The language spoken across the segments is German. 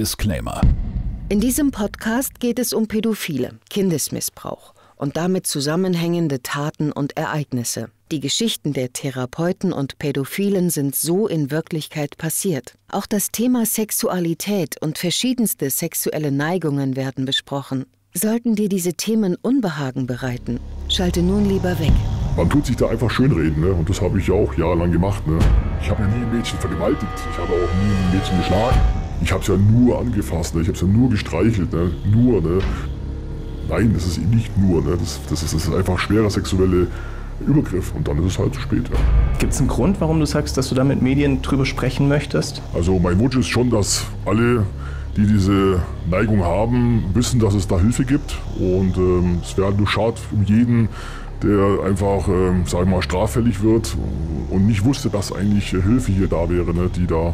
Disclaimer. In diesem Podcast geht es um Pädophile, Kindesmissbrauch und damit zusammenhängende Taten und Ereignisse. Die Geschichten der Therapeuten und Pädophilen sind so in Wirklichkeit passiert. Auch das Thema Sexualität und verschiedenste sexuelle Neigungen werden besprochen. Sollten dir diese Themen Unbehagen bereiten, schalte nun lieber weg. Man tut sich da einfach schönreden, ne? Und das habe ich ja auch jahrelang gemacht, ne? Ich habe ja nie ein Mädchen vergewaltigt. Ich habe auch nie ein Mädchen geschlagen ich habe es ja nur angefasst, ne? ich habe es ja nur gestreichelt, ne? nur, ne? Nein, das ist eben nicht nur, ne? das, das, ist, das ist einfach schwerer sexuelle Übergriff und dann ist es halt zu spät. Ja. Gibt es einen Grund, warum du sagst, dass du da mit Medien drüber sprechen möchtest? Also mein Wunsch ist schon, dass alle, die diese Neigung haben, wissen, dass es da Hilfe gibt und ähm, es wäre halt nur schade um jeden, der einfach, ähm, sagen wir mal, straffällig wird und nicht wusste, dass eigentlich Hilfe hier da wäre, ne, die da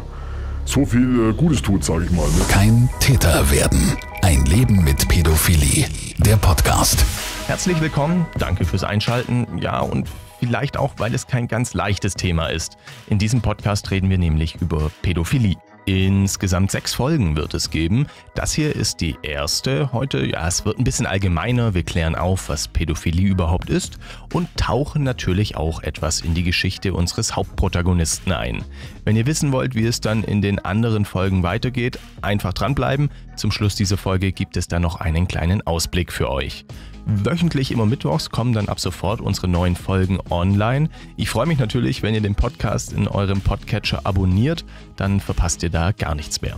so viel äh, Gutes tut, sage ich mal. Ne? Kein Täter werden. Ein Leben mit Pädophilie. Der Podcast. Herzlich willkommen. Danke fürs Einschalten. Ja, und vielleicht auch, weil es kein ganz leichtes Thema ist. In diesem Podcast reden wir nämlich über Pädophilie. Insgesamt sechs Folgen wird es geben. Das hier ist die erste. Heute, ja, es wird ein bisschen allgemeiner. Wir klären auf, was Pädophilie überhaupt ist und tauchen natürlich auch etwas in die Geschichte unseres Hauptprotagonisten ein. Wenn ihr wissen wollt, wie es dann in den anderen Folgen weitergeht, einfach dranbleiben. Zum Schluss dieser Folge gibt es dann noch einen kleinen Ausblick für euch. Wöchentlich immer mittwochs kommen dann ab sofort unsere neuen Folgen online. Ich freue mich natürlich, wenn ihr den Podcast in eurem Podcatcher abonniert, dann verpasst ihr da gar nichts mehr.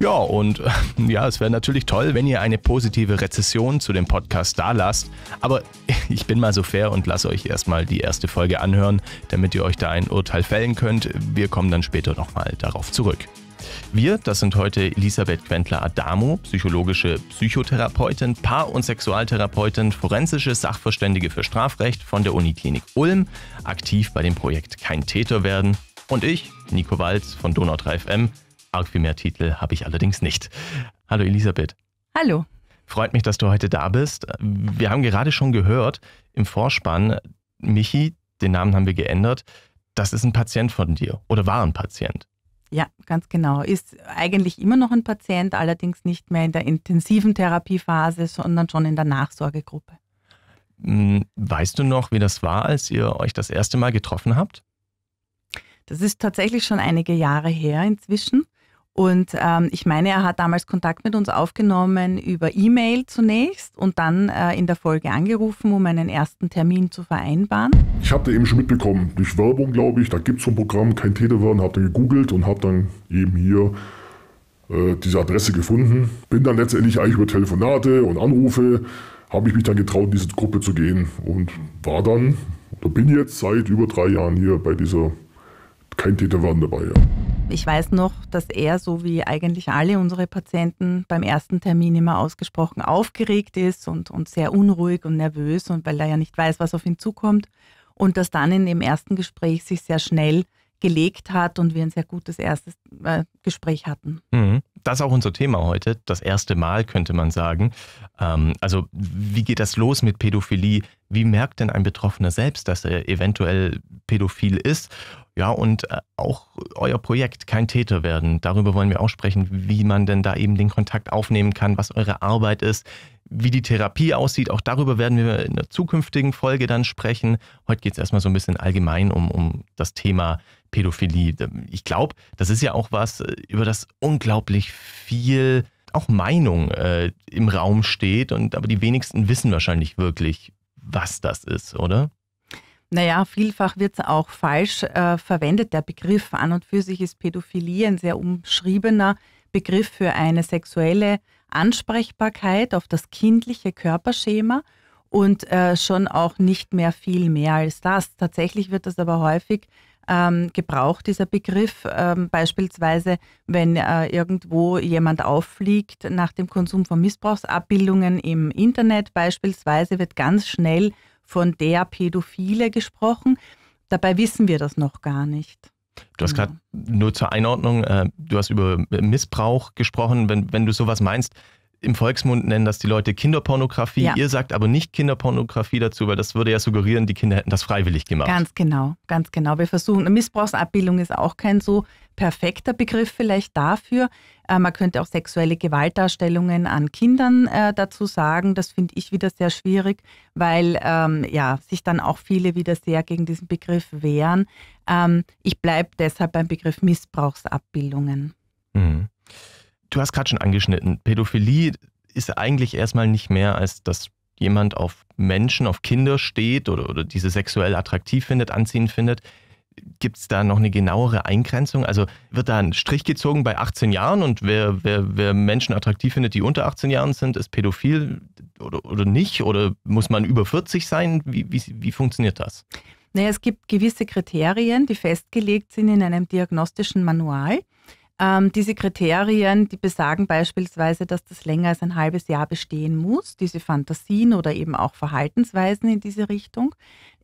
Ja, und ja, es wäre natürlich toll, wenn ihr eine positive Rezession zu dem Podcast da lasst. Aber ich bin mal so fair und lasse euch erstmal die erste Folge anhören, damit ihr euch da ein Urteil fällen könnt. Wir kommen dann später nochmal darauf zurück. Wir, das sind heute Elisabeth Quentler-Adamo, psychologische Psychotherapeutin, Paar- und Sexualtherapeutin, forensische Sachverständige für Strafrecht von der Uniklinik Ulm, aktiv bei dem Projekt Kein Täter werden. Und ich, Nico Walz von Donau 3FM. Arg viel mehr Titel habe ich allerdings nicht. Hallo Elisabeth. Hallo. Freut mich, dass du heute da bist. Wir haben gerade schon gehört im Vorspann, Michi, den Namen haben wir geändert, das ist ein Patient von dir oder war ein Patient. Ja, ganz genau. Ist eigentlich immer noch ein Patient, allerdings nicht mehr in der intensiven Therapiephase, sondern schon in der Nachsorgegruppe. Hm, weißt du noch, wie das war, als ihr euch das erste Mal getroffen habt? Das ist tatsächlich schon einige Jahre her inzwischen. Und ähm, ich meine, er hat damals Kontakt mit uns aufgenommen über E-Mail zunächst und dann äh, in der Folge angerufen, um einen ersten Termin zu vereinbaren. Ich habe da eben schon mitbekommen, durch Werbung, glaube ich, da gibt es so ein Programm, kein Telewern, habe dann gegoogelt und habe dann eben hier äh, diese Adresse gefunden. Bin dann letztendlich eigentlich über Telefonate und Anrufe, habe ich mich dann getraut, in diese Gruppe zu gehen und war dann, oder bin jetzt seit über drei Jahren hier bei dieser kein Täter waren dabei, ja. Ich weiß noch, dass er, so wie eigentlich alle unsere Patienten, beim ersten Termin immer ausgesprochen aufgeregt ist und, und sehr unruhig und nervös und weil er ja nicht weiß, was auf ihn zukommt. Und dass dann in dem ersten Gespräch sich sehr schnell gelegt hat und wir ein sehr gutes erstes äh, Gespräch hatten. Mhm das ist auch unser Thema heute. Das erste Mal könnte man sagen. Ähm, also wie geht das los mit Pädophilie? Wie merkt denn ein Betroffener selbst, dass er eventuell pädophil ist? Ja, und äh, auch euer Projekt Kein Täter werden. Darüber wollen wir auch sprechen, wie man denn da eben den Kontakt aufnehmen kann, was eure Arbeit ist, wie die Therapie aussieht. Auch darüber werden wir in der zukünftigen Folge dann sprechen. Heute geht es erstmal so ein bisschen allgemein um, um das Thema Pädophilie. Pädophilie. Ich glaube, das ist ja auch was, äh, über das unglaublich viel auch Meinung äh, im Raum steht und aber die wenigsten wissen wahrscheinlich wirklich, was das ist, oder? Naja, vielfach wird es auch falsch äh, verwendet. Der Begriff an und für sich ist Pädophilie ein sehr umschriebener Begriff für eine sexuelle Ansprechbarkeit auf das kindliche Körperschema und äh, schon auch nicht mehr viel mehr als das. Tatsächlich wird das aber häufig ähm, gebraucht, dieser Begriff. Ähm, beispielsweise, wenn äh, irgendwo jemand auffliegt nach dem Konsum von Missbrauchsabbildungen im Internet, beispielsweise wird ganz schnell von der Pädophile gesprochen. Dabei wissen wir das noch gar nicht. Du hast gerade genau. nur zur Einordnung, äh, du hast über Missbrauch gesprochen. Wenn, wenn du sowas meinst, im Volksmund nennen das die Leute Kinderpornografie. Ja. Ihr sagt aber nicht Kinderpornografie dazu, weil das würde ja suggerieren, die Kinder hätten das freiwillig gemacht. Ganz genau, ganz genau. Wir versuchen, Missbrauchsabbildung ist auch kein so perfekter Begriff vielleicht dafür. Äh, man könnte auch sexuelle Gewaltdarstellungen an Kindern äh, dazu sagen. Das finde ich wieder sehr schwierig, weil ähm, ja, sich dann auch viele wieder sehr gegen diesen Begriff wehren. Ähm, ich bleibe deshalb beim Begriff Missbrauchsabbildungen. Mhm du hast gerade schon angeschnitten, Pädophilie ist eigentlich erstmal nicht mehr als dass jemand auf Menschen, auf Kinder steht oder, oder diese sexuell attraktiv findet, anziehend findet. Gibt es da noch eine genauere Eingrenzung? Also wird da ein Strich gezogen bei 18 Jahren und wer, wer, wer Menschen attraktiv findet, die unter 18 Jahren sind, ist pädophil oder, oder nicht? Oder muss man über 40 sein? Wie, wie, wie funktioniert das? Naja, es gibt gewisse Kriterien, die festgelegt sind in einem diagnostischen Manual. Ähm, diese Kriterien, die besagen beispielsweise, dass das länger als ein halbes Jahr bestehen muss, diese Fantasien oder eben auch Verhaltensweisen in diese Richtung.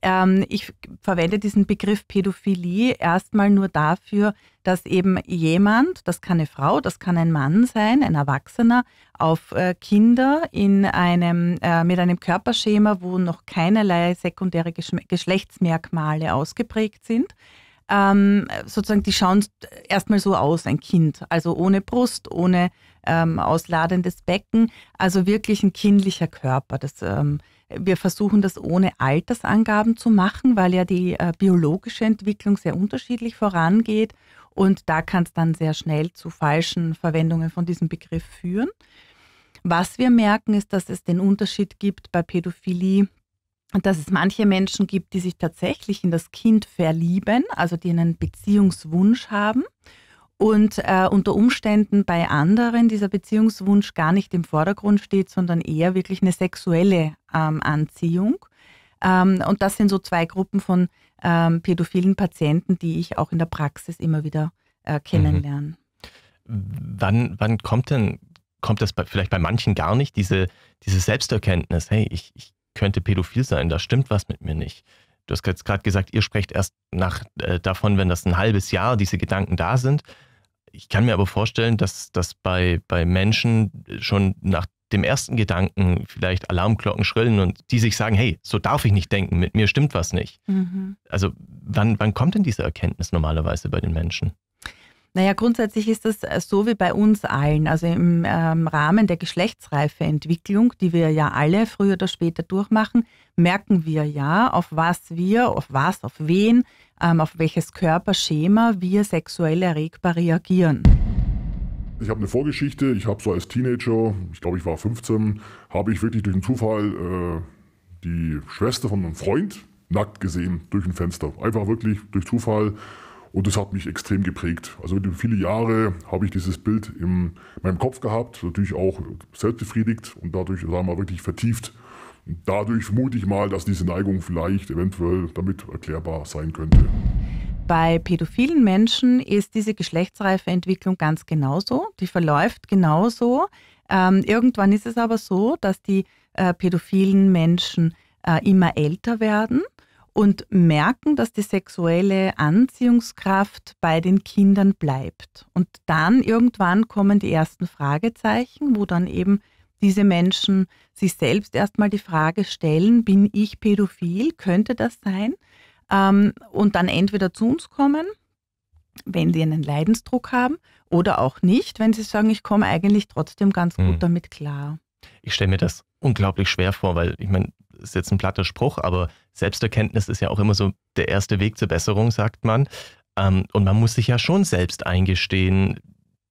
Ähm, ich verwende diesen Begriff Pädophilie erstmal nur dafür, dass eben jemand, das kann eine Frau, das kann ein Mann sein, ein Erwachsener, auf äh, Kinder in einem, äh, mit einem Körperschema, wo noch keinerlei sekundäre Gesch Geschlechtsmerkmale ausgeprägt sind, ähm, sozusagen, die schauen erstmal so aus, ein Kind. Also ohne Brust, ohne ähm, ausladendes Becken. Also wirklich ein kindlicher Körper. Das, ähm, wir versuchen das ohne Altersangaben zu machen, weil ja die äh, biologische Entwicklung sehr unterschiedlich vorangeht. Und da kann es dann sehr schnell zu falschen Verwendungen von diesem Begriff führen. Was wir merken, ist, dass es den Unterschied gibt bei Pädophilie dass es manche Menschen gibt, die sich tatsächlich in das Kind verlieben, also die einen Beziehungswunsch haben und äh, unter Umständen bei anderen dieser Beziehungswunsch gar nicht im Vordergrund steht, sondern eher wirklich eine sexuelle ähm, Anziehung. Ähm, und das sind so zwei Gruppen von ähm, pädophilen Patienten, die ich auch in der Praxis immer wieder äh, kennenlerne. Mhm. Wann, wann kommt denn, kommt das bei, vielleicht bei manchen gar nicht, diese, diese Selbsterkenntnis, hey, ich, ich könnte pädophil sein, da stimmt was mit mir nicht. Du hast jetzt gerade gesagt, ihr sprecht erst nach, äh, davon, wenn das ein halbes Jahr diese Gedanken da sind. Ich kann mir aber vorstellen, dass das bei, bei Menschen schon nach dem ersten Gedanken vielleicht Alarmglocken schrillen und die sich sagen, hey, so darf ich nicht denken, mit mir stimmt was nicht. Mhm. Also wann, wann kommt denn diese Erkenntnis normalerweise bei den Menschen? Naja, grundsätzlich ist das äh, so wie bei uns allen. Also im ähm, Rahmen der geschlechtsreife Entwicklung, die wir ja alle früher oder später durchmachen, merken wir ja, auf was wir, auf was, auf wen, ähm, auf welches Körperschema wir sexuell erregbar reagieren. Ich habe eine Vorgeschichte. Ich habe so als Teenager, ich glaube, ich war 15, habe ich wirklich durch einen Zufall äh, die Schwester von einem Freund nackt gesehen durch ein Fenster. Einfach wirklich durch Zufall. Und das hat mich extrem geprägt. Also viele Jahre habe ich dieses Bild in meinem Kopf gehabt, natürlich auch selbstbefriedigt und dadurch, sagen wir mal, wirklich vertieft. Und dadurch vermute ich mal, dass diese Neigung vielleicht eventuell damit erklärbar sein könnte. Bei pädophilen Menschen ist diese geschlechtsreife Entwicklung ganz genauso. Die verläuft genauso. Ähm, irgendwann ist es aber so, dass die äh, pädophilen Menschen äh, immer älter werden und merken, dass die sexuelle Anziehungskraft bei den Kindern bleibt. Und dann irgendwann kommen die ersten Fragezeichen, wo dann eben diese Menschen sich selbst erstmal die Frage stellen, bin ich pädophil, könnte das sein? Ähm, und dann entweder zu uns kommen, wenn sie einen Leidensdruck haben, oder auch nicht, wenn sie sagen, ich komme eigentlich trotzdem ganz gut hm. damit klar. Ich stelle mir das unglaublich schwer vor, weil ich meine, ist jetzt ein platter Spruch, aber Selbsterkenntnis ist ja auch immer so der erste Weg zur Besserung, sagt man. Ähm, und man muss sich ja schon selbst eingestehen,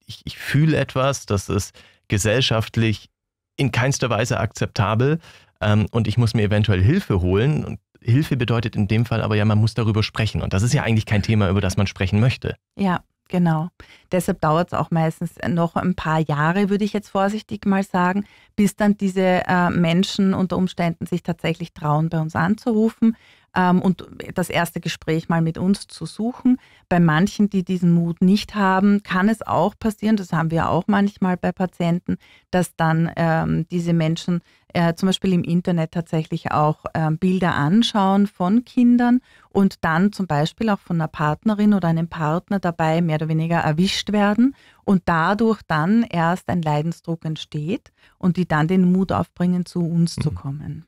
ich, ich fühle etwas, das ist gesellschaftlich in keinster Weise akzeptabel ähm, und ich muss mir eventuell Hilfe holen. Und Hilfe bedeutet in dem Fall aber ja, man muss darüber sprechen. Und das ist ja eigentlich kein Thema, über das man sprechen möchte. Ja, Genau. Deshalb dauert es auch meistens noch ein paar Jahre, würde ich jetzt vorsichtig mal sagen, bis dann diese äh, Menschen unter Umständen sich tatsächlich trauen, bei uns anzurufen ähm, und das erste Gespräch mal mit uns zu suchen. Bei manchen, die diesen Mut nicht haben, kann es auch passieren, das haben wir auch manchmal bei Patienten, dass dann ähm, diese Menschen äh, zum Beispiel im Internet tatsächlich auch äh, Bilder anschauen von Kindern und dann zum Beispiel auch von einer Partnerin oder einem Partner dabei mehr oder weniger erwischt werden und dadurch dann erst ein Leidensdruck entsteht und die dann den Mut aufbringen, zu uns mhm. zu kommen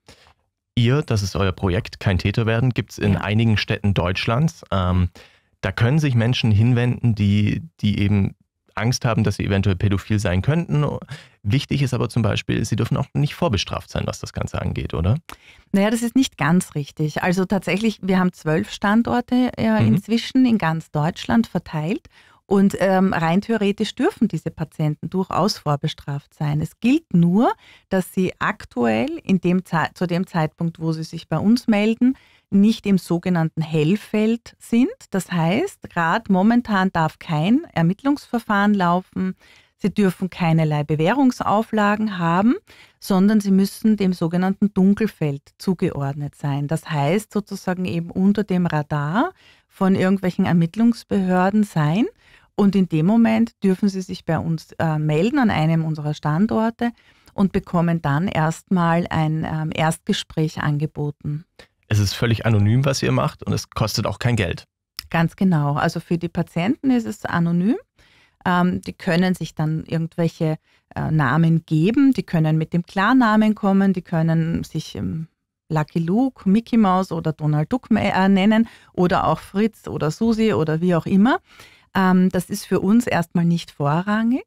ihr, das ist euer Projekt, kein Täter werden, gibt es in ja. einigen Städten Deutschlands. Ähm, da können sich Menschen hinwenden, die, die eben Angst haben, dass sie eventuell pädophil sein könnten. Wichtig ist aber zum Beispiel, sie dürfen auch nicht vorbestraft sein, was das Ganze angeht, oder? Naja, das ist nicht ganz richtig. Also tatsächlich, wir haben zwölf Standorte äh, mhm. inzwischen in ganz Deutschland verteilt und ähm, rein theoretisch dürfen diese Patienten durchaus vorbestraft sein. Es gilt nur, dass sie aktuell in dem zu dem Zeitpunkt, wo sie sich bei uns melden, nicht im sogenannten Hellfeld sind. Das heißt, gerade momentan darf kein Ermittlungsverfahren laufen. Sie dürfen keinerlei Bewährungsauflagen haben, sondern sie müssen dem sogenannten Dunkelfeld zugeordnet sein. Das heißt sozusagen eben unter dem Radar von irgendwelchen Ermittlungsbehörden sein. Und in dem Moment dürfen Sie sich bei uns äh, melden an einem unserer Standorte und bekommen dann erstmal ein ähm, Erstgespräch angeboten. Es ist völlig anonym, was ihr macht und es kostet auch kein Geld. Ganz genau. Also für die Patienten ist es anonym. Ähm, die können sich dann irgendwelche äh, Namen geben. Die können mit dem Klarnamen kommen. Die können sich ähm, Lucky Luke, Mickey Mouse oder Donald Duck äh, nennen oder auch Fritz oder Susi oder wie auch immer. Ähm, das ist für uns erstmal nicht vorrangig.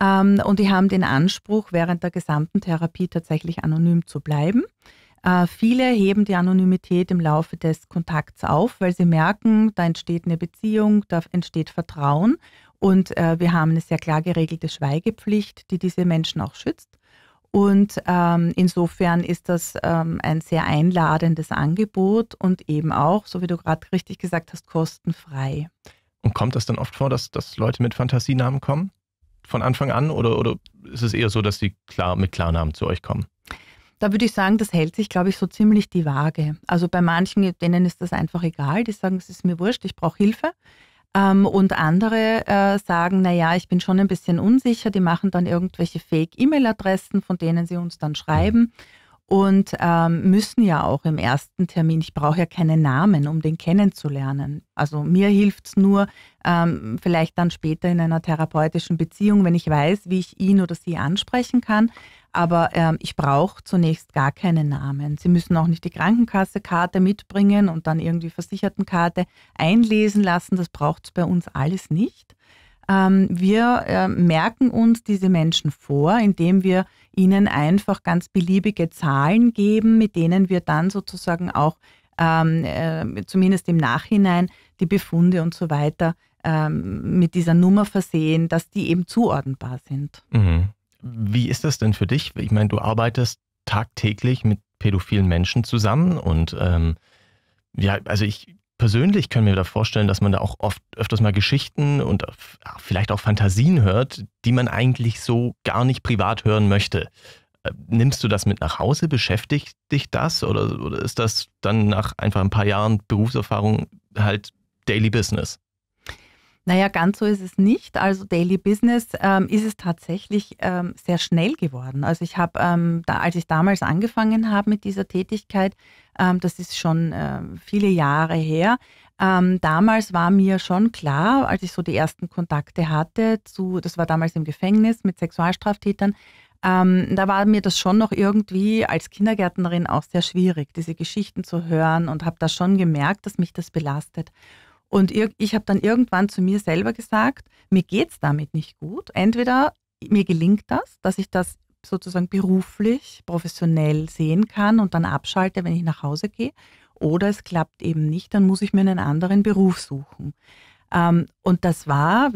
Ähm, und die haben den Anspruch, während der gesamten Therapie tatsächlich anonym zu bleiben. Äh, viele heben die Anonymität im Laufe des Kontakts auf, weil sie merken, da entsteht eine Beziehung, da entsteht Vertrauen. Und äh, wir haben eine sehr klar geregelte Schweigepflicht, die diese Menschen auch schützt. Und ähm, insofern ist das ähm, ein sehr einladendes Angebot und eben auch, so wie du gerade richtig gesagt hast, kostenfrei. Und kommt das dann oft vor, dass, dass Leute mit Fantasienamen kommen? Von Anfang an? Oder, oder ist es eher so, dass sie klar, mit Klarnamen zu euch kommen? Da würde ich sagen, das hält sich, glaube ich, so ziemlich die Waage. Also bei manchen, denen ist das einfach egal. Die sagen, es ist mir wurscht, ich brauche Hilfe. Ähm, und andere äh, sagen, naja, ich bin schon ein bisschen unsicher. Die machen dann irgendwelche Fake-E-Mail-Adressen, von denen sie uns dann mhm. schreiben. Mhm und ähm, müssen ja auch im ersten Termin, ich brauche ja keinen Namen, um den kennenzulernen. Also mir hilft es nur, ähm, vielleicht dann später in einer therapeutischen Beziehung, wenn ich weiß, wie ich ihn oder sie ansprechen kann. Aber ähm, ich brauche zunächst gar keinen Namen. Sie müssen auch nicht die Krankenkassekarte mitbringen und dann irgendwie Versichertenkarte einlesen lassen. Das braucht es bei uns alles nicht. Ähm, wir äh, merken uns diese Menschen vor, indem wir ihnen einfach ganz beliebige Zahlen geben, mit denen wir dann sozusagen auch ähm, äh, zumindest im Nachhinein die Befunde und so weiter ähm, mit dieser Nummer versehen, dass die eben zuordnenbar sind. Mhm. Wie ist das denn für dich? Ich meine, du arbeitest tagtäglich mit pädophilen Menschen zusammen und ähm, ja, also ich persönlich können wir da vorstellen, dass man da auch oft öfters mal Geschichten und äh, vielleicht auch Fantasien hört, die man eigentlich so gar nicht privat hören möchte. Äh, nimmst du das mit nach Hause? Beschäftigt dich das? Oder, oder ist das dann nach einfach ein paar Jahren Berufserfahrung halt Daily Business? Naja, ganz so ist es nicht. Also Daily Business ähm, ist es tatsächlich ähm, sehr schnell geworden. Also ich habe, ähm, da, als ich damals angefangen habe mit dieser Tätigkeit, ähm, das ist schon äh, viele Jahre her, ähm, damals war mir schon klar, als ich so die ersten Kontakte hatte, zu, das war damals im Gefängnis mit Sexualstraftätern, ähm, da war mir das schon noch irgendwie als Kindergärtnerin auch sehr schwierig, diese Geschichten zu hören und habe da schon gemerkt, dass mich das belastet. Und ich habe dann irgendwann zu mir selber gesagt, mir geht es damit nicht gut. Entweder mir gelingt das, dass ich das sozusagen beruflich, professionell sehen kann und dann abschalte, wenn ich nach Hause gehe. Oder es klappt eben nicht, dann muss ich mir einen anderen Beruf suchen. Ähm, und das war,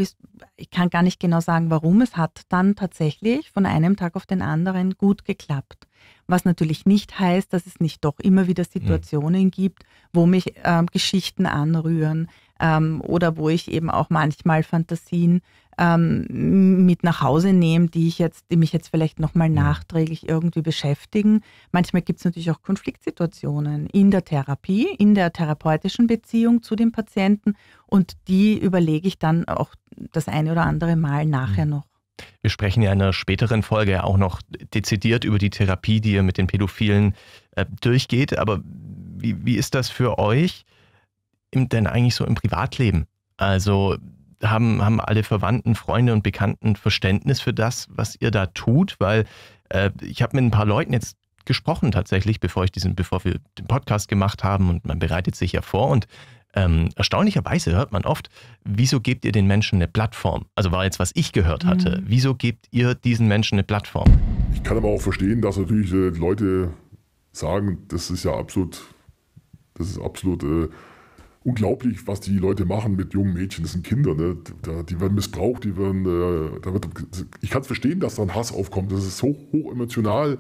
ich kann gar nicht genau sagen, warum, es hat dann tatsächlich von einem Tag auf den anderen gut geklappt. Was natürlich nicht heißt, dass es nicht doch immer wieder hm. Situationen mhm. gibt, wo mich ähm, Geschichten anrühren ähm, oder wo ich eben auch manchmal Fantasien ähm, mit nach Hause nehme, die ich jetzt, die mich jetzt vielleicht nochmal nachträglich irgendwie beschäftigen. Manchmal gibt es natürlich auch Konfliktsituationen in der Therapie, in der therapeutischen Beziehung zu dem Patienten und die überlege ich dann auch das eine oder andere Mal nachher mhm. noch. Wir sprechen ja in einer späteren Folge auch noch dezidiert über die Therapie, die ihr mit den Pädophilen äh, durchgeht. Aber wie, wie ist das für euch im, denn eigentlich so im Privatleben? Also haben, haben alle Verwandten, Freunde und Bekannten Verständnis für das, was ihr da tut? Weil äh, ich habe mit ein paar Leuten jetzt gesprochen tatsächlich, bevor ich diesen, bevor wir den Podcast gemacht haben und man bereitet sich ja vor und ähm, erstaunlicherweise hört man oft, wieso gebt ihr den Menschen eine Plattform? Also war jetzt, was ich gehört hatte. Mhm. Wieso gebt ihr diesen Menschen eine Plattform? Ich kann aber auch verstehen, dass natürlich äh, Leute sagen, das ist ja absolut, das ist absolut äh, unglaublich, was die Leute machen mit jungen Mädchen, das sind Kinder, ne? da, die werden missbraucht, die werden, äh, da wird, ich kann es verstehen, dass da ein Hass aufkommt, das ist so hoch emotional.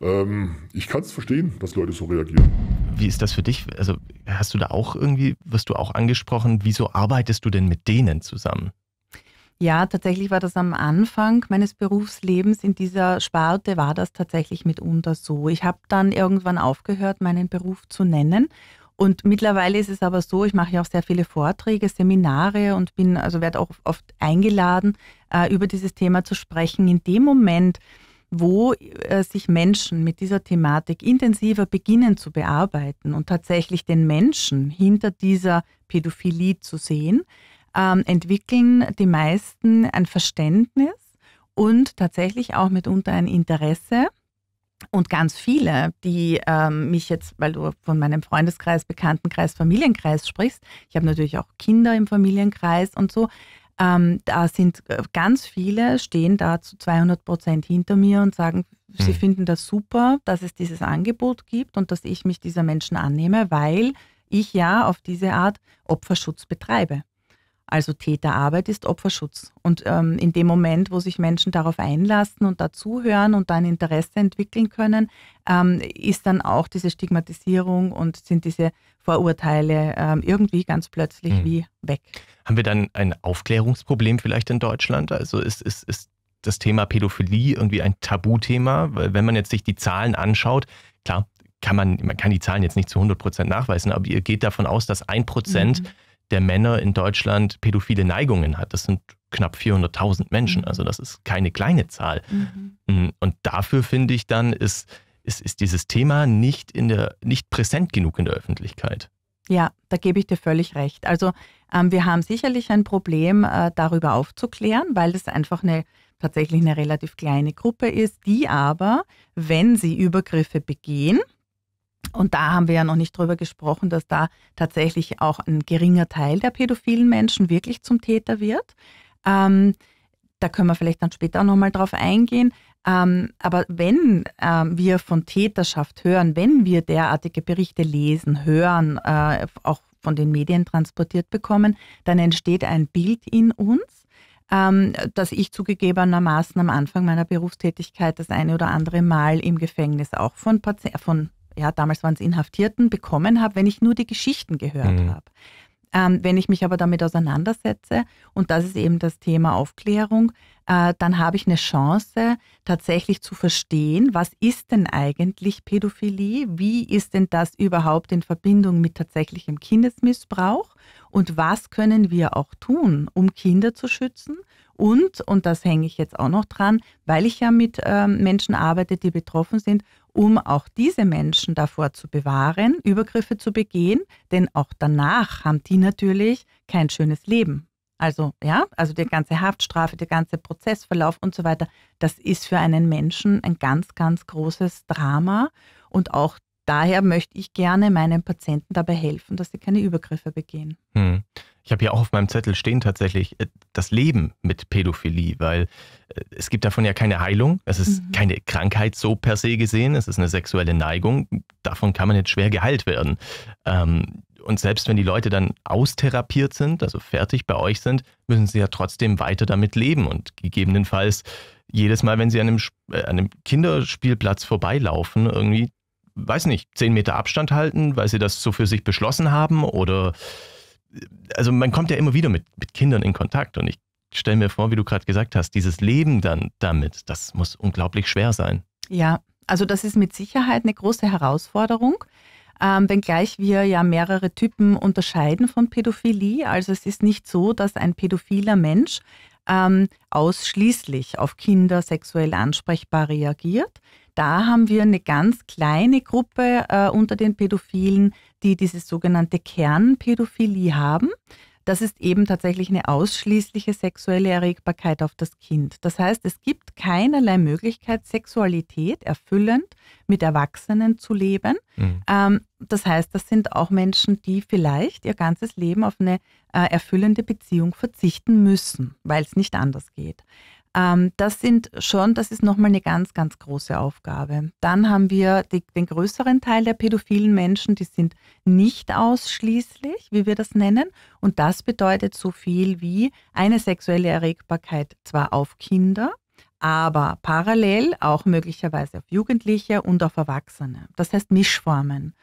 Ähm, ich kann es verstehen, dass Leute so reagieren. Wie ist das für dich? Also hast du da auch irgendwie, wirst du auch angesprochen, wieso arbeitest du denn mit denen zusammen? Ja, tatsächlich war das am Anfang meines Berufslebens in dieser Sparte, war das tatsächlich mitunter so. Ich habe dann irgendwann aufgehört, meinen Beruf zu nennen und mittlerweile ist es aber so, ich mache ja auch sehr viele Vorträge, Seminare und bin, also werde auch oft eingeladen, äh, über dieses Thema zu sprechen. In dem Moment, wo äh, sich Menschen mit dieser Thematik intensiver beginnen zu bearbeiten und tatsächlich den Menschen hinter dieser Pädophilie zu sehen, ähm, entwickeln die meisten ein Verständnis und tatsächlich auch mitunter ein Interesse und ganz viele, die ähm, mich jetzt, weil du von meinem Freundeskreis, Bekanntenkreis, Familienkreis sprichst, ich habe natürlich auch Kinder im Familienkreis und so, ähm, da sind äh, ganz viele, stehen da zu 200 Prozent hinter mir und sagen, mhm. sie hm. finden das super, dass es dieses Angebot gibt und dass ich mich dieser Menschen annehme, weil ich ja auf diese Art Opferschutz betreibe. Also Täterarbeit ist Opferschutz. Und ähm, in dem Moment, wo sich Menschen darauf einlassen und dazuhören und dann Interesse entwickeln können, ähm, ist dann auch diese Stigmatisierung und sind diese Vorurteile ähm, irgendwie ganz plötzlich mhm. wie weg. Haben wir dann ein Aufklärungsproblem vielleicht in Deutschland? Also ist, ist, ist das Thema Pädophilie irgendwie ein Tabuthema? Weil wenn man jetzt sich die Zahlen anschaut, klar, kann man, man kann die Zahlen jetzt nicht zu 100 Prozent nachweisen, aber ihr geht davon aus, dass ein Prozent mhm der Männer in Deutschland pädophile Neigungen hat. Das sind knapp 400.000 Menschen, mhm. also das ist keine kleine Zahl. Mhm. Mm, und dafür finde ich dann, ist, ist, ist dieses Thema nicht, in der, nicht präsent genug in der Öffentlichkeit. Ja, da gebe ich dir völlig recht. Also ähm, wir haben sicherlich ein Problem, äh, darüber aufzuklären, weil das einfach eine tatsächlich eine relativ kleine Gruppe ist, die aber, wenn sie Übergriffe begehen, und da haben wir ja noch nicht drüber gesprochen, dass da tatsächlich auch ein geringer Teil der pädophilen Menschen wirklich zum Täter wird. Ähm, da können wir vielleicht dann später auch nochmal drauf eingehen. Ähm, aber wenn ähm, wir von Täterschaft hören, wenn wir derartige Berichte lesen, hören, äh, auch von den Medien transportiert bekommen, dann entsteht ein Bild in uns, ähm, das ich zugegebenermaßen am Anfang meiner Berufstätigkeit das eine oder andere Mal im Gefängnis auch von, Pati von ja, damals waren es Inhaftierten, bekommen habe, wenn ich nur die Geschichten gehört mhm. habe. Ähm, wenn ich mich aber damit auseinandersetze, und das ist eben das Thema Aufklärung, äh, dann habe ich eine Chance, tatsächlich zu verstehen, was ist denn eigentlich Pädophilie, wie ist denn das überhaupt in Verbindung mit tatsächlichem Kindesmissbrauch und was können wir auch tun, um Kinder zu schützen. Und, und das hänge ich jetzt auch noch dran, weil ich ja mit äh, Menschen arbeite, die betroffen sind, um auch diese Menschen davor zu bewahren, Übergriffe zu begehen, denn auch danach haben die natürlich kein schönes Leben. Also ja, also die ganze Haftstrafe, der ganze Prozessverlauf und so weiter, das ist für einen Menschen ein ganz, ganz großes Drama und auch daher möchte ich gerne meinen Patienten dabei helfen, dass sie keine Übergriffe begehen. Hm. Ich habe hier auch auf meinem Zettel stehen tatsächlich äh, das Leben mit Pädophilie, weil äh, es gibt davon ja keine Heilung. Es ist mhm. keine Krankheit so per se gesehen. Es ist eine sexuelle Neigung. Davon kann man jetzt schwer geheilt werden. Ähm, und selbst wenn die Leute dann austherapiert sind, also fertig bei euch sind, müssen sie ja trotzdem weiter damit leben und gegebenenfalls jedes Mal, wenn sie an einem, äh, an einem Kinderspielplatz vorbeilaufen, irgendwie weiß nicht, zehn Meter Abstand halten, weil sie das so für sich beschlossen haben oder also man kommt ja immer wieder mit, mit Kindern in Kontakt und ich stelle mir vor, wie du gerade gesagt hast, dieses Leben dann damit, das muss unglaublich schwer sein. Ja, also das ist mit Sicherheit eine große Herausforderung, ähm, wenngleich wir ja mehrere Typen unterscheiden von Pädophilie. Also es ist nicht so, dass ein pädophiler Mensch ähm, ausschließlich auf Kinder sexuell ansprechbar reagiert. Da haben wir eine ganz kleine Gruppe äh, unter den Pädophilen, die diese sogenannte Kernpädophilie haben das ist eben tatsächlich eine ausschließliche sexuelle Erregbarkeit auf das Kind. Das heißt, es gibt keinerlei Möglichkeit, Sexualität erfüllend mit Erwachsenen zu leben. Mhm. Ähm, das heißt, das sind auch Menschen, die vielleicht ihr ganzes Leben auf eine äh, erfüllende Beziehung verzichten müssen, weil es nicht anders geht. Ähm, das sind schon, das ist nochmal eine ganz, ganz große Aufgabe. Dann haben wir die, den größeren Teil der pädophilen Menschen, die sind nicht ausschließlich, wie wir das nennen. Und das bedeutet so viel wie eine sexuelle Erregbarkeit zwar auf Kinder, aber parallel auch möglicherweise auf Jugendliche und auf Erwachsene. Das heißt Mischformen.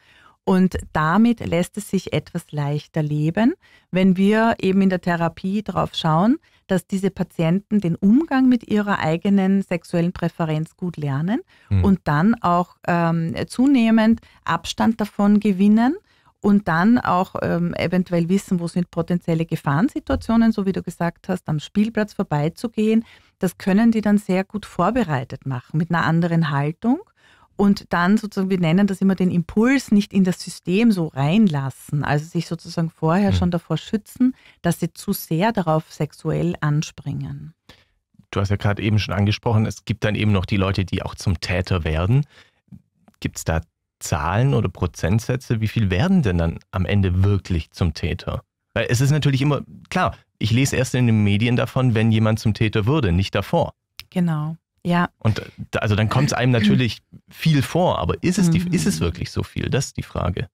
Und damit lässt es sich etwas leichter leben, wenn wir eben in der Therapie darauf schauen, dass diese Patienten den Umgang mit ihrer eigenen sexuellen Präferenz gut lernen mhm. und dann auch ähm, zunehmend Abstand davon gewinnen und dann auch ähm, eventuell wissen, wo sind potenzielle Gefahrensituationen, so wie du gesagt hast, am Spielplatz vorbeizugehen. Das können die dann sehr gut vorbereitet machen mit einer anderen Haltung und dann sozusagen, wir nennen das immer den Impuls, nicht in das System so reinlassen, also sich sozusagen vorher mhm. schon davor schützen, dass sie zu sehr darauf sexuell anspringen. Du hast ja gerade eben schon angesprochen, es gibt dann eben noch die Leute, die auch zum Täter werden. Gibt es da Zahlen oder Prozentsätze? Wie viel werden denn dann am Ende wirklich zum Täter? Weil es ist natürlich immer, klar, ich lese erst in den Medien davon, wenn jemand zum Täter würde, nicht davor. Genau. Ja. Und äh, also dann kommt es einem natürlich viel vor, aber ist es, die, mhm. ist es wirklich so viel? Das ist die Frage.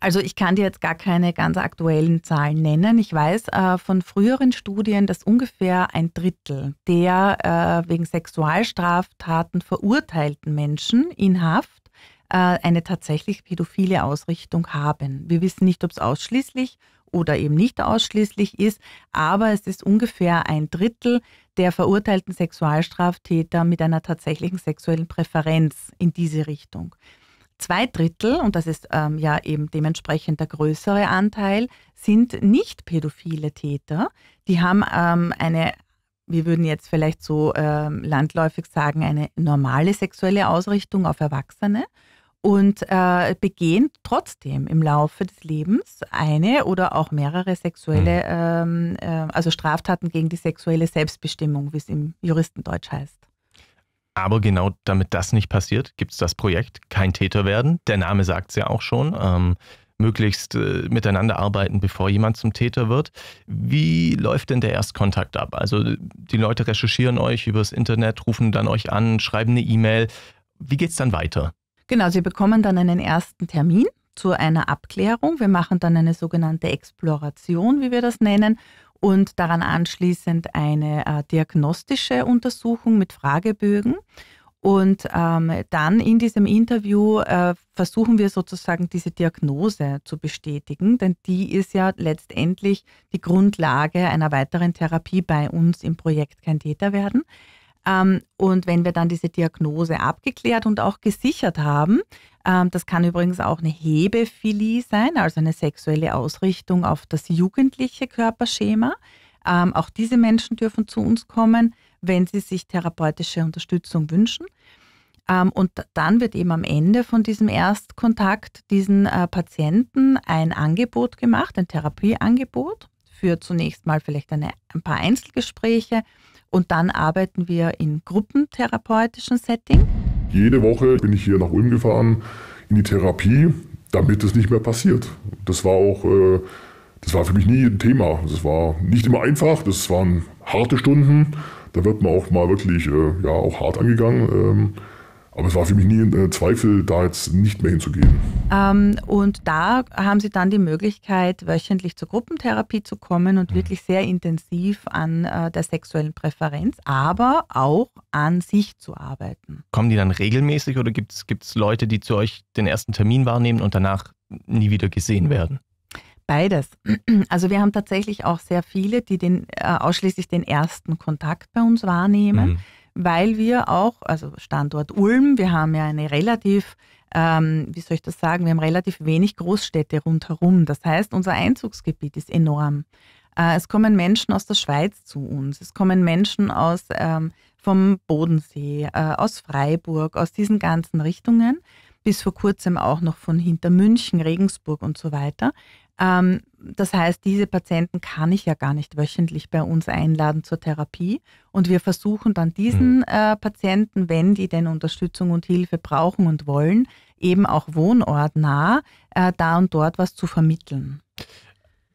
Also ich kann dir jetzt gar keine ganz aktuellen Zahlen nennen. Ich weiß äh, von früheren Studien, dass ungefähr ein Drittel der äh, wegen Sexualstraftaten verurteilten Menschen in Haft äh, eine tatsächlich pädophile Ausrichtung haben. Wir wissen nicht, ob es ausschließlich oder eben nicht ausschließlich ist, aber es ist ungefähr ein Drittel der verurteilten Sexualstraftäter mit einer tatsächlichen sexuellen Präferenz in diese Richtung. Zwei Drittel, und das ist ähm, ja eben dementsprechend der größere Anteil, sind nicht pädophile Täter. Die haben ähm, eine wir würden jetzt vielleicht so äh, landläufig sagen, eine normale sexuelle Ausrichtung auf Erwachsene und äh, begehen trotzdem im Laufe des Lebens eine oder auch mehrere sexuelle, mhm. ähm, äh, also Straftaten gegen die sexuelle Selbstbestimmung, wie es im Juristendeutsch heißt. Aber genau damit das nicht passiert, gibt es das Projekt Kein Täter werden. Der Name sagt es ja auch schon. Ähm, möglichst äh, miteinander arbeiten, bevor jemand zum Täter wird. Wie läuft denn der Erstkontakt ab? Also die Leute recherchieren euch übers Internet, rufen dann euch an, schreiben eine E-Mail. Wie geht es dann weiter? Genau, Sie bekommen dann einen ersten Termin zu einer Abklärung. Wir machen dann eine sogenannte Exploration, wie wir das nennen, und daran anschließend eine äh, diagnostische Untersuchung mit Fragebögen. Und ähm, dann in diesem Interview äh, versuchen wir sozusagen diese Diagnose zu bestätigen, denn die ist ja letztendlich die Grundlage einer weiteren Therapie bei uns im Projekt Kein Täter werden. Ähm, und wenn wir dann diese Diagnose abgeklärt und auch gesichert haben, ähm, das kann übrigens auch eine Hebephilie sein, also eine sexuelle Ausrichtung auf das jugendliche Körperschema. Ähm, auch diese Menschen dürfen zu uns kommen, wenn sie sich therapeutische Unterstützung wünschen. und dann wird eben am Ende von diesem Erstkontakt diesen äh, Patienten ein Angebot gemacht, ein Therapieangebot für zunächst mal vielleicht eine, ein paar Einzelgespräche und dann arbeiten wir in gruppentherapeutischen Setting. Jede Woche bin ich hier nach Ulm gefahren in die Therapie, damit es nicht mehr passiert. Das war auch, äh, das war für mich nie ein Thema. Das war nicht immer einfach, das waren harte Stunden. Da wird man auch mal wirklich äh, ja, auch hart angegangen. Ähm, aber es war für mich nie ein äh, Zweifel, da jetzt nicht mehr hinzugehen. Ähm, und da haben Sie dann die Möglichkeit, wöchentlich zur Gruppentherapie zu kommen und mhm. wirklich sehr intensiv an äh, der sexuellen Präferenz, aber auch an sich zu arbeiten. Kommen die dann regelmäßig oder gibt es Leute, die zu euch den ersten Termin wahrnehmen und danach nie wieder gesehen werden? Beides. Also wir haben tatsächlich auch sehr viele, die den, äh, ausschließlich den ersten Kontakt bei uns wahrnehmen. Mhm weil wir auch, also Standort Ulm, wir haben ja eine relativ, ähm, wie soll ich das sagen, wir haben relativ wenig Großstädte rundherum. Das heißt, unser Einzugsgebiet ist enorm. Äh, es kommen Menschen aus der Schweiz zu uns, es kommen Menschen aus ähm, vom Bodensee, äh, aus Freiburg, aus diesen ganzen Richtungen, bis vor kurzem auch noch von hinter München, Regensburg und so weiter. Ähm, das heißt, diese Patienten kann ich ja gar nicht wöchentlich bei uns einladen zur Therapie. Und wir versuchen dann diesen hm. äh, Patienten, wenn die denn Unterstützung und Hilfe brauchen und wollen, eben auch wohnortnah äh, da und dort was zu vermitteln.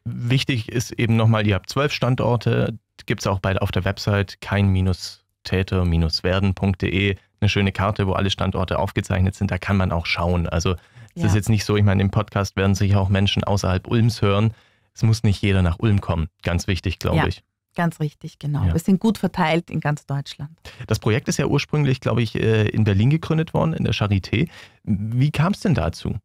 Wichtig ist eben nochmal, ihr habt zwölf Standorte, gibt es auch bei, auf der Website kein-täter-werden.de eine schöne Karte, wo alle Standorte aufgezeichnet sind. Da kann man auch schauen. Also es ja. ist jetzt nicht so, ich meine, im Podcast werden sich auch Menschen außerhalb Ulms hören. Es muss nicht jeder nach Ulm kommen. Ganz wichtig, glaube ja. ich. Ganz richtig, genau. Ja. Wir sind gut verteilt in ganz Deutschland. Das Projekt ist ja ursprünglich, glaube ich, äh, in Berlin gegründet worden, in der Charité. Wie kam es denn dazu?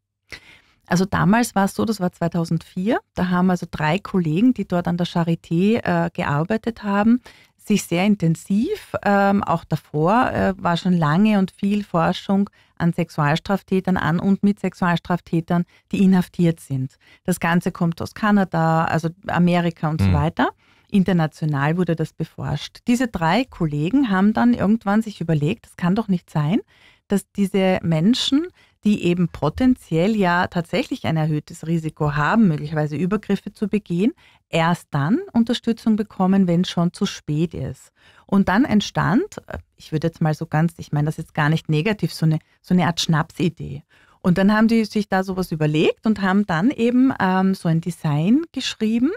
Also damals war es so, das war 2004, da haben also drei Kollegen, die dort an der Charité äh, gearbeitet haben, sich sehr intensiv, ähm, auch davor äh, war schon lange und viel Forschung an Sexualstraftätern an und mit Sexualstraftätern, die inhaftiert sind. Das Ganze kommt aus Kanada, also Amerika und mhm. so weiter. International wurde das beforscht. Diese drei Kollegen haben dann irgendwann sich überlegt, es kann doch nicht sein, dass diese Menschen, die eben potenziell ja tatsächlich ein erhöhtes Risiko haben, möglicherweise Übergriffe zu begehen, erst dann Unterstützung bekommen, wenn es schon zu spät ist. Und dann entstand, ich würde jetzt mal so ganz, ich meine das jetzt gar nicht negativ, so eine, so eine Art Schnapsidee. Und dann haben die sich da sowas überlegt und haben dann eben ähm, so ein Design geschrieben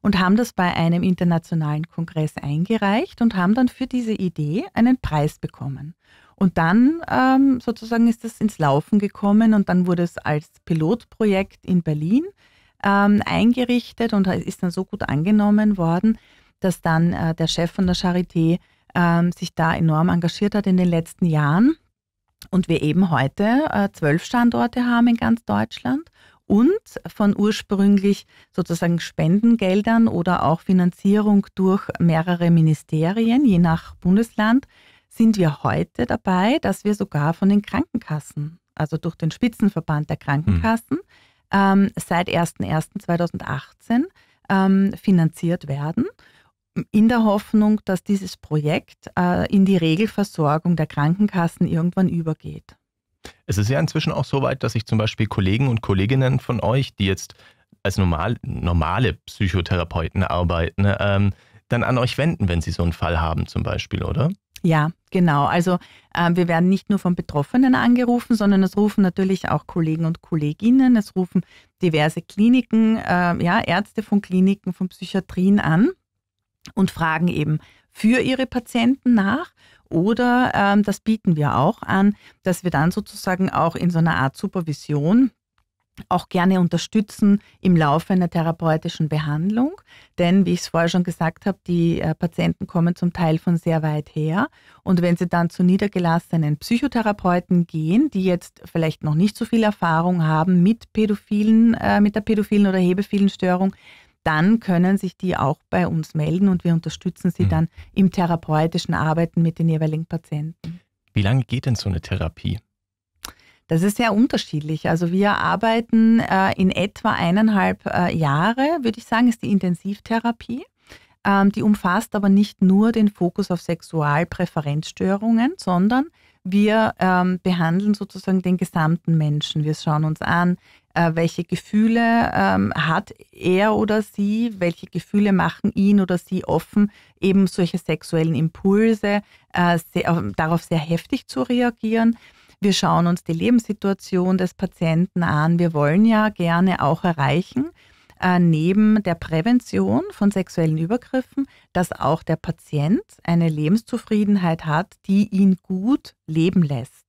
und haben das bei einem internationalen Kongress eingereicht und haben dann für diese Idee einen Preis bekommen. Und dann ähm, sozusagen ist das ins Laufen gekommen und dann wurde es als Pilotprojekt in Berlin ähm, eingerichtet und ist dann so gut angenommen worden, dass dann äh, der Chef von der Charité äh, sich da enorm engagiert hat in den letzten Jahren und wir eben heute äh, zwölf Standorte haben in ganz Deutschland und von ursprünglich sozusagen Spendengeldern oder auch Finanzierung durch mehrere Ministerien, je nach Bundesland, sind wir heute dabei, dass wir sogar von den Krankenkassen, also durch den Spitzenverband der hm. Krankenkassen, hm ähm, seit 01.01.2018 ähm, finanziert werden, in der Hoffnung, dass dieses Projekt äh, in die Regelversorgung der Krankenkassen irgendwann übergeht. Es ist ja inzwischen auch so weit, dass ich zum Beispiel Kollegen und Kolleginnen von euch, die jetzt als normal, normale Psychotherapeuten arbeiten, ähm, dann an euch wenden, wenn sie so einen Fall haben zum Beispiel, oder? Ja, genau. Also äh, wir werden nicht nur von Betroffenen angerufen, sondern es rufen natürlich auch Kollegen und Kolleginnen, es rufen diverse Kliniken, äh, ja, Ärzte von Kliniken, von Psychiatrien an und fragen eben für ihre Patienten nach. Oder ähm, das bieten wir auch an, dass wir dann sozusagen auch in so einer Art Supervision auch gerne unterstützen im Laufe einer therapeutischen Behandlung. Denn, wie ich es vorher schon gesagt habe, die äh, Patienten kommen zum Teil von sehr weit her. Und wenn sie dann zu niedergelassenen Psychotherapeuten gehen, die jetzt vielleicht noch nicht so viel Erfahrung haben mit Pädophilen, äh, mit der pädophilen oder hebephilen Störung, dann können sich die auch bei uns melden und wir unterstützen sie mhm. dann im therapeutischen Arbeiten mit den jeweiligen Patienten. Wie lange geht denn so eine Therapie? Das ist sehr unterschiedlich. Also wir arbeiten äh, in etwa eineinhalb äh, Jahre, würde ich sagen, ist die Intensivtherapie. Ähm, die umfasst aber nicht nur den Fokus auf Sexualpräferenzstörungen, sondern wir ähm, behandeln sozusagen den gesamten Menschen. Wir schauen uns an, äh, welche Gefühle ähm, hat er oder sie, welche Gefühle machen ihn oder sie offen, eben solche sexuellen Impulse, äh, sehr, äh, darauf sehr heftig zu reagieren. Wir schauen uns die Lebenssituation des Patienten an. Wir wollen ja gerne auch erreichen, äh, neben der Prävention von sexuellen Übergriffen, dass auch der Patient eine Lebenszufriedenheit hat, die ihn gut leben lässt.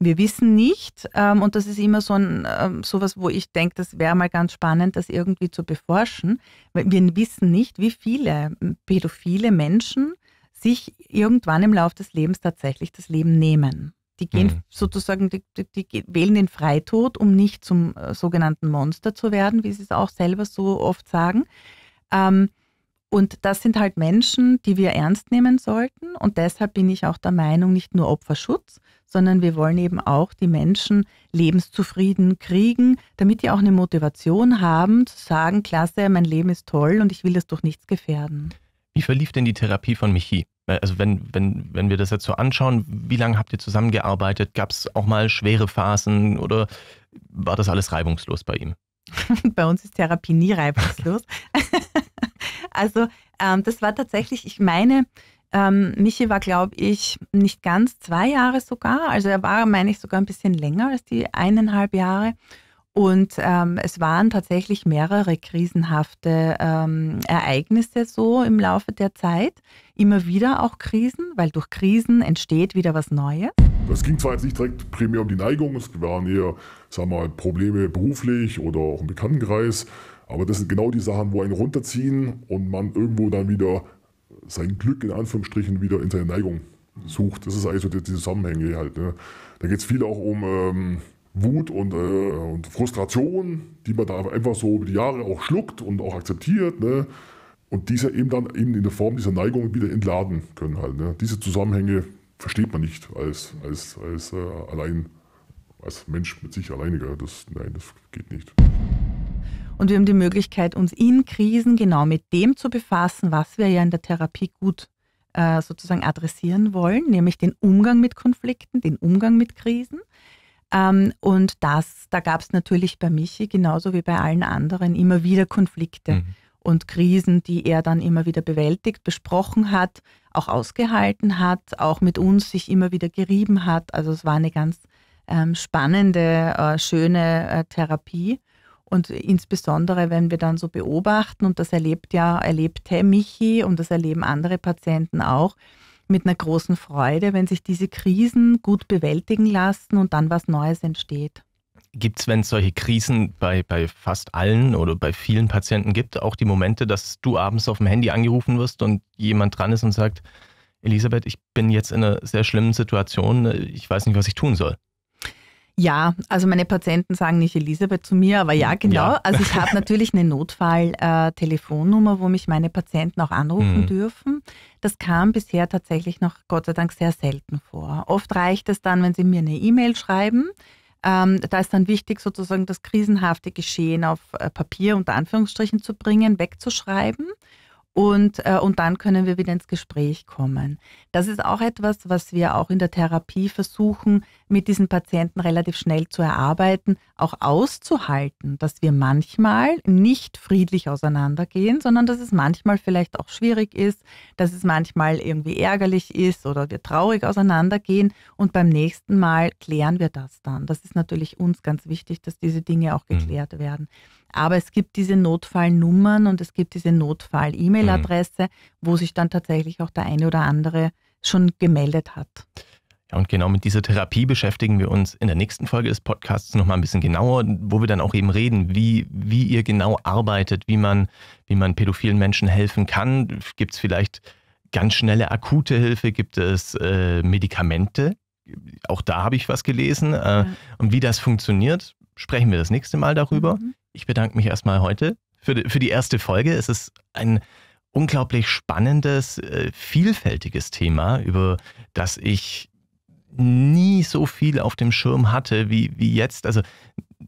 Wir wissen nicht, ähm, und das ist immer so ein, ähm, sowas, wo ich denke, das wäre mal ganz spannend, das irgendwie zu beforschen. Wir wissen nicht, wie viele hm, pädophile Menschen sich irgendwann im Laufe des Lebens tatsächlich das Leben nehmen. Die gehen mhm. sozusagen, die, die, die, wählen den Freitod, um nicht zum äh, sogenannten Monster zu werden, wie sie es auch selber so oft sagen. Ähm, und das sind halt Menschen, die wir ernst nehmen sollten. Und deshalb bin ich auch der Meinung, nicht nur Opferschutz, sondern wir wollen eben auch die Menschen lebenszufrieden kriegen, damit die auch eine Motivation haben, zu sagen, klasse, mein Leben ist toll und ich will das durch nichts gefährden. Wie verlief denn die Therapie von Michi? Äh, also wenn, wenn, wenn wir das jetzt so anschauen, wie lange habt ihr zusammengearbeitet? Gab es auch mal schwere Phasen oder war das alles reibungslos bei ihm? bei uns ist Therapie nie reibungslos. also ähm, das war tatsächlich, ich meine, ähm, Michi war, glaube ich, nicht ganz zwei Jahre sogar. Also er war, meine ich, sogar ein bisschen länger als die eineinhalb Jahre. Und ähm, es waren tatsächlich mehrere krisenhafte ähm, Ereignisse so im Laufe der Zeit. Immer wieder auch Krisen, weil durch Krisen entsteht wieder was Neues. Es ging zwar jetzt nicht direkt primär um die Neigung, es waren eher, sagen wir mal, Probleme beruflich oder auch im Bekanntenkreis. Aber das sind genau die Sachen, wo einen runterziehen und man irgendwo dann wieder sein Glück in Anführungsstrichen wieder in seine Neigung sucht. Das ist eigentlich also die Zusammenhänge halt. Ne? Da geht es viel auch um. Ähm, Wut und, äh, und Frustration, die man da einfach so über die Jahre auch schluckt und auch akzeptiert. Ne? Und diese eben dann eben in der Form dieser Neigung wieder entladen können halt. Ne? Diese Zusammenhänge versteht man nicht als, als, als äh, allein, als Mensch mit sich alleiniger. Das, nein, das geht nicht. Und wir haben die Möglichkeit, uns in Krisen genau mit dem zu befassen, was wir ja in der Therapie gut äh, sozusagen adressieren wollen, nämlich den Umgang mit Konflikten, den Umgang mit Krisen. Ähm, und das, da gab es natürlich bei Michi genauso wie bei allen anderen immer wieder Konflikte mhm. und Krisen, die er dann immer wieder bewältigt, besprochen hat, auch ausgehalten hat, auch mit uns sich immer wieder gerieben hat. Also es war eine ganz ähm, spannende, äh, schöne äh, Therapie. Und insbesondere, wenn wir dann so beobachten, und das erlebt ja, erlebte Michi und das erleben andere Patienten auch, mit einer großen Freude, wenn sich diese Krisen gut bewältigen lassen und dann was Neues entsteht. Gibt es, wenn es solche Krisen bei, bei fast allen oder bei vielen Patienten gibt, auch die Momente, dass du abends auf dem Handy angerufen wirst und jemand dran ist und sagt, Elisabeth, ich bin jetzt in einer sehr schlimmen Situation, ich weiß nicht, was ich tun soll? Ja, also meine Patienten sagen nicht Elisabeth zu mir, aber ja, genau. Ja. Also ich habe natürlich eine Notfall-Telefonnummer, äh, wo mich meine Patienten auch anrufen mhm. dürfen. Das kam bisher tatsächlich noch Gott sei Dank sehr selten vor. Oft reicht es dann, wenn sie mir eine E-Mail schreiben. Ähm, da ist dann wichtig, sozusagen das krisenhafte Geschehen auf äh, Papier unter Anführungsstrichen zu bringen, wegzuschreiben. Und, äh, und dann können wir wieder ins Gespräch kommen. Das ist auch etwas, was wir auch in der Therapie versuchen, mit diesen Patienten relativ schnell zu erarbeiten, auch auszuhalten, dass wir manchmal nicht friedlich auseinandergehen, sondern dass es manchmal vielleicht auch schwierig ist, dass es manchmal irgendwie ärgerlich ist oder wir traurig auseinandergehen. Und beim nächsten Mal klären wir das dann. Das ist natürlich uns ganz wichtig, dass diese Dinge auch mhm. geklärt mhm. werden. Aber es gibt diese Notfallnummern und es gibt diese Notfall-E-Mail-Adresse, mhm. wo sich dann tatsächlich auch der eine oder andere schon gemeldet hat. Ja, und genau mit dieser Therapie beschäftigen wir uns in der nächsten Folge des Podcasts nochmal ein bisschen genauer, wo wir dann auch eben reden, wie, wie ihr genau arbeitet, wie man, wie man pädophilen Menschen helfen kann. Gibt es vielleicht ganz schnelle akute Hilfe? Gibt es äh, Medikamente? Auch da habe ich was gelesen. Äh, ja. Und wie das funktioniert, sprechen wir das nächste Mal darüber. Mhm ich bedanke mich erstmal heute für die, für die erste Folge. Es ist ein unglaublich spannendes, äh, vielfältiges Thema, über das ich nie so viel auf dem Schirm hatte wie, wie jetzt. Also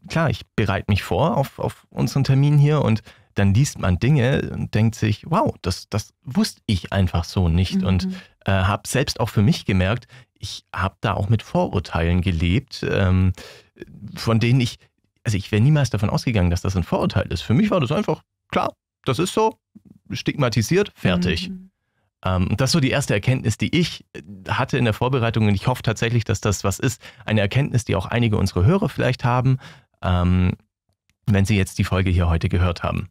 klar, ich bereite mich vor auf, auf unseren Termin hier und dann liest man Dinge und denkt sich, wow, das, das wusste ich einfach so nicht. Mhm. Und äh, habe selbst auch für mich gemerkt, ich habe da auch mit Vorurteilen gelebt, ähm, von denen ich also ich wäre niemals davon ausgegangen, dass das ein Vorurteil ist. Für mich war das einfach, klar, das ist so, stigmatisiert, fertig. Mhm. Ähm, das ist so die erste Erkenntnis, die ich äh, hatte in der Vorbereitung und ich hoffe tatsächlich, dass das was ist. Eine Erkenntnis, die auch einige unserer Hörer vielleicht haben, ähm, wenn sie jetzt die Folge hier heute gehört haben.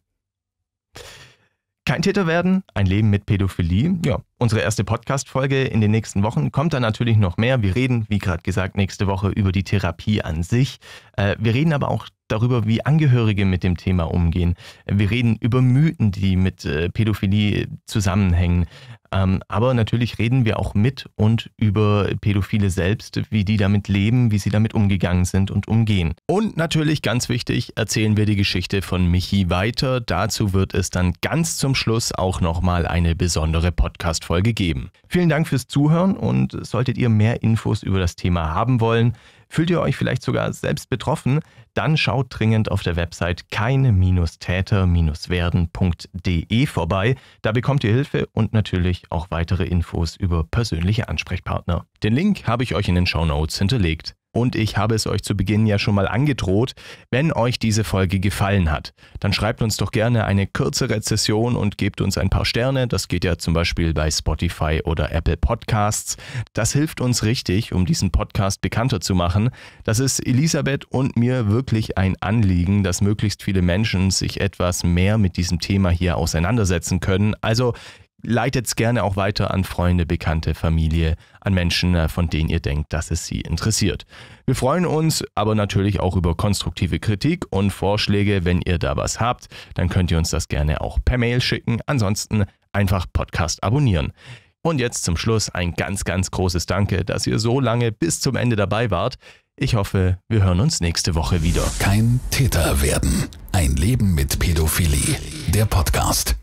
Kein Täter werden, ein Leben mit Pädophilie. Ja, unsere erste Podcast-Folge in den nächsten Wochen kommt dann natürlich noch mehr. Wir reden, wie gerade gesagt, nächste Woche über die Therapie an sich. Äh, wir reden aber auch darüber, wie Angehörige mit dem Thema umgehen. Wir reden über Mythen, die mit äh, Pädophilie zusammenhängen. Ähm, aber natürlich reden wir auch mit und über Pädophile selbst, wie die damit leben, wie sie damit umgegangen sind und umgehen. Und natürlich ganz wichtig, erzählen wir die Geschichte von Michi weiter. Dazu wird es dann ganz zum Schluss auch nochmal eine besondere Podcast-Folge geben. Vielen Dank fürs Zuhören und solltet ihr mehr Infos über das Thema haben wollen, Fühlt ihr euch vielleicht sogar selbst betroffen? Dann schaut dringend auf der Website keine-täter-werden.de vorbei. Da bekommt ihr Hilfe und natürlich auch weitere Infos über persönliche Ansprechpartner. Den Link habe ich euch in den Show Notes hinterlegt. Und ich habe es euch zu Beginn ja schon mal angedroht, wenn euch diese Folge gefallen hat, dann schreibt uns doch gerne eine kurze Rezession und gebt uns ein paar Sterne. Das geht ja zum Beispiel bei Spotify oder Apple Podcasts. Das hilft uns richtig, um diesen Podcast bekannter zu machen. Das ist Elisabeth und mir wirklich ein Anliegen, dass möglichst viele Menschen sich etwas mehr mit diesem Thema hier auseinandersetzen können. Also leitet es gerne auch weiter an Freunde, Bekannte, Familie, an Menschen, äh, von denen ihr denkt, dass es sie interessiert. Wir freuen uns aber natürlich auch über konstruktive Kritik und Vorschläge. Wenn ihr da was habt, dann könnt ihr uns das gerne auch per Mail schicken. Ansonsten einfach Podcast abonnieren. Und jetzt zum Schluss ein ganz, ganz großes Danke, dass ihr so lange bis zum Ende dabei wart. Ich hoffe, wir hören uns nächste Woche wieder. Kein Täter werden. Ein Leben mit Pädophilie. Der Podcast.